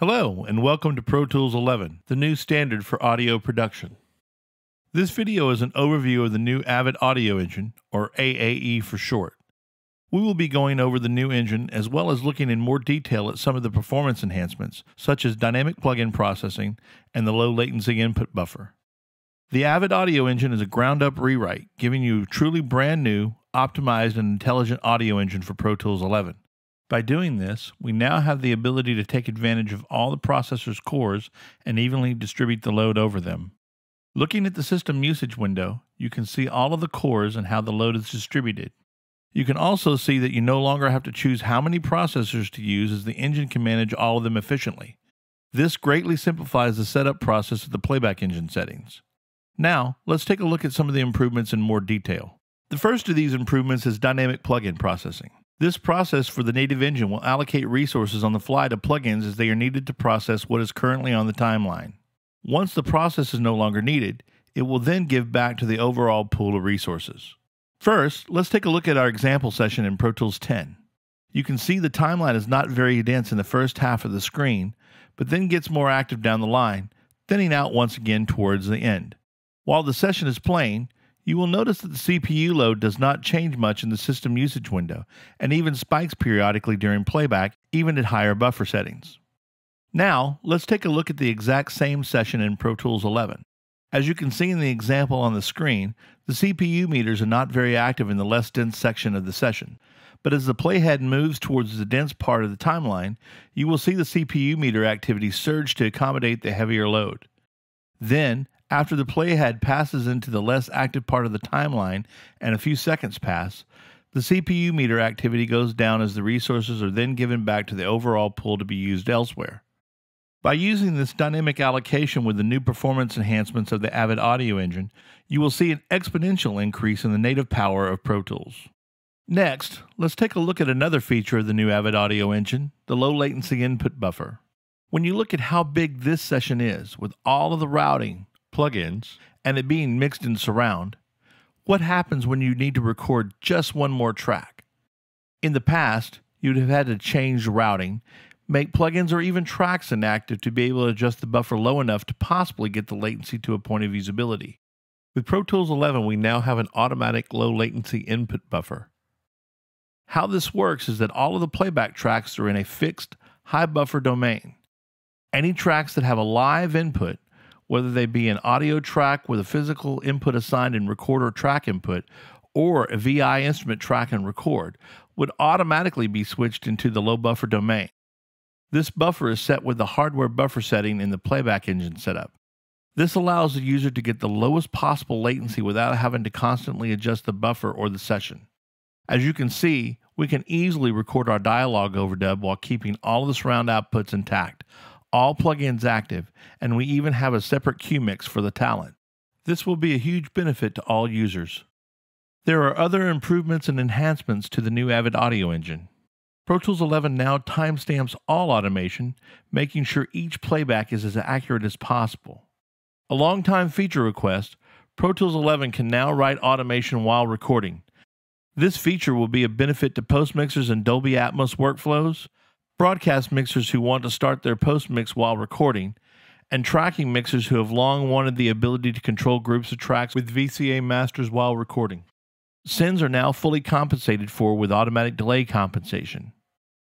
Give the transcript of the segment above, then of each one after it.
Hello, and welcome to Pro Tools 11, the new standard for audio production. This video is an overview of the new Avid Audio Engine, or AAE for short. We will be going over the new engine as well as looking in more detail at some of the performance enhancements, such as dynamic plugin processing and the low latency input buffer. The Avid Audio Engine is a ground up rewrite, giving you a truly brand new, optimized, and intelligent audio engine for Pro Tools 11. By doing this, we now have the ability to take advantage of all the processor's cores and evenly distribute the load over them. Looking at the system usage window, you can see all of the cores and how the load is distributed. You can also see that you no longer have to choose how many processors to use as the engine can manage all of them efficiently. This greatly simplifies the setup process of the playback engine settings. Now, let's take a look at some of the improvements in more detail. The first of these improvements is dynamic plugin processing. This process for the native engine will allocate resources on the fly to plugins as they are needed to process what is currently on the timeline. Once the process is no longer needed, it will then give back to the overall pool of resources. First, let's take a look at our example session in Pro Tools 10. You can see the timeline is not very dense in the first half of the screen, but then gets more active down the line, thinning out once again towards the end. While the session is playing, you will notice that the CPU load does not change much in the system usage window and even spikes periodically during playback, even at higher buffer settings. Now, let's take a look at the exact same session in Pro Tools 11. As you can see in the example on the screen, the CPU meters are not very active in the less dense section of the session. But as the playhead moves towards the dense part of the timeline, you will see the CPU meter activity surge to accommodate the heavier load. Then, after the playhead passes into the less active part of the timeline and a few seconds pass, the CPU meter activity goes down as the resources are then given back to the overall pool to be used elsewhere. By using this dynamic allocation with the new performance enhancements of the Avid Audio Engine, you will see an exponential increase in the native power of Pro Tools. Next, let's take a look at another feature of the new Avid Audio Engine, the low latency input buffer. When you look at how big this session is, with all of the routing, plugins and it being mixed in surround, what happens when you need to record just one more track? In the past, you'd have had to change routing, make plugins or even tracks inactive to be able to adjust the buffer low enough to possibly get the latency to a point of usability. With Pro Tools 11, we now have an automatic low latency input buffer. How this works is that all of the playback tracks are in a fixed, high buffer domain. Any tracks that have a live input whether they be an audio track with a physical input assigned in record or track input, or a VI instrument track and record, would automatically be switched into the low buffer domain. This buffer is set with the hardware buffer setting in the playback engine setup. This allows the user to get the lowest possible latency without having to constantly adjust the buffer or the session. As you can see, we can easily record our dialogue overdub while keeping all of the surround outputs intact all plugins active, and we even have a separate queue mix for the talent. This will be a huge benefit to all users. There are other improvements and enhancements to the new Avid Audio Engine. Pro Tools 11 now timestamps all automation, making sure each playback is as accurate as possible. A long-time feature request, Pro Tools 11 can now write automation while recording. This feature will be a benefit to post mixers and Dolby Atmos workflows, broadcast mixers who want to start their post mix while recording, and tracking mixers who have long wanted the ability to control groups of tracks with VCA masters while recording. Sins are now fully compensated for with automatic delay compensation.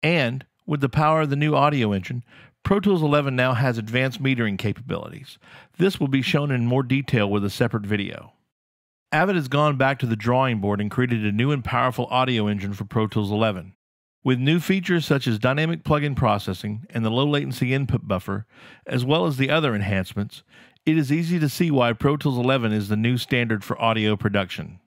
And with the power of the new audio engine, Pro Tools 11 now has advanced metering capabilities. This will be shown in more detail with a separate video. Avid has gone back to the drawing board and created a new and powerful audio engine for Pro Tools 11. With new features such as dynamic plugin processing and the low latency input buffer, as well as the other enhancements, it is easy to see why Pro Tools 11 is the new standard for audio production.